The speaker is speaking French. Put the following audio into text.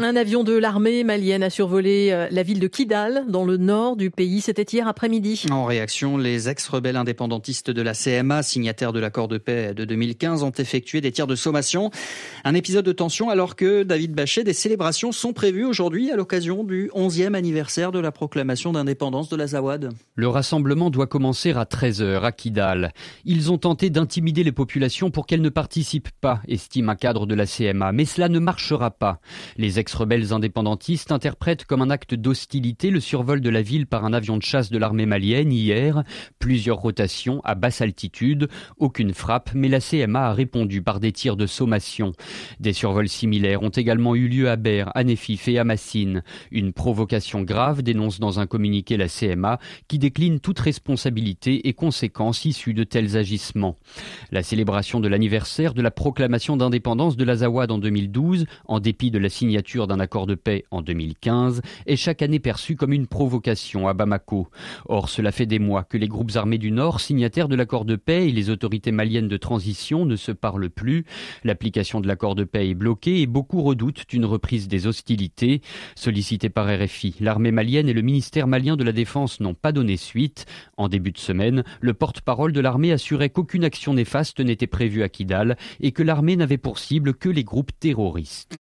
Un avion de l'armée malienne a survolé euh, la ville de Kidal, dans le nord du pays. C'était hier après-midi. En réaction, les ex-rebelles indépendantistes de la CMA, signataires de l'accord de paix de 2015, ont effectué des tirs de sommation. Un épisode de tension alors que, David Bachet, des célébrations sont prévues aujourd'hui à l'occasion du 11e anniversaire de la proclamation d'indépendance de la Zawad. Le rassemblement doit commencer à 13h à Kidal. Ils ont tenté d'intimider les populations pour qu'elles ne participent pas, estime un cadre de la CMA. Mais cela ne marchera pas. Les ex-rebelles indépendantistes interprètent comme un acte d'hostilité le survol de la ville par un avion de chasse de l'armée malienne hier. Plusieurs rotations à basse altitude, aucune frappe, mais la CMA a répondu par des tirs de sommation. Des survols similaires ont également eu lieu à Ber, à Nefif et à Massine. Une provocation grave dénonce dans un communiqué la CMA qui décline toute responsabilité et conséquences issues de tels agissements. La célébration de l'anniversaire de la proclamation d'indépendance de l'Azawad en 2012, en dépit de la signature d'un accord de paix en 2015 est chaque année perçue comme une provocation à Bamako. Or, cela fait des mois que les groupes armés du Nord, signataires de l'accord de paix et les autorités maliennes de transition ne se parlent plus. L'application de l'accord de paix est bloquée et beaucoup redoutent une reprise des hostilités. Sollicité par RFI, l'armée malienne et le ministère malien de la Défense n'ont pas donné suite. En début de semaine, le porte-parole de l'armée assurait qu'aucune action néfaste n'était prévue à Kidal et que l'armée n'avait pour cible que les groupes terroristes.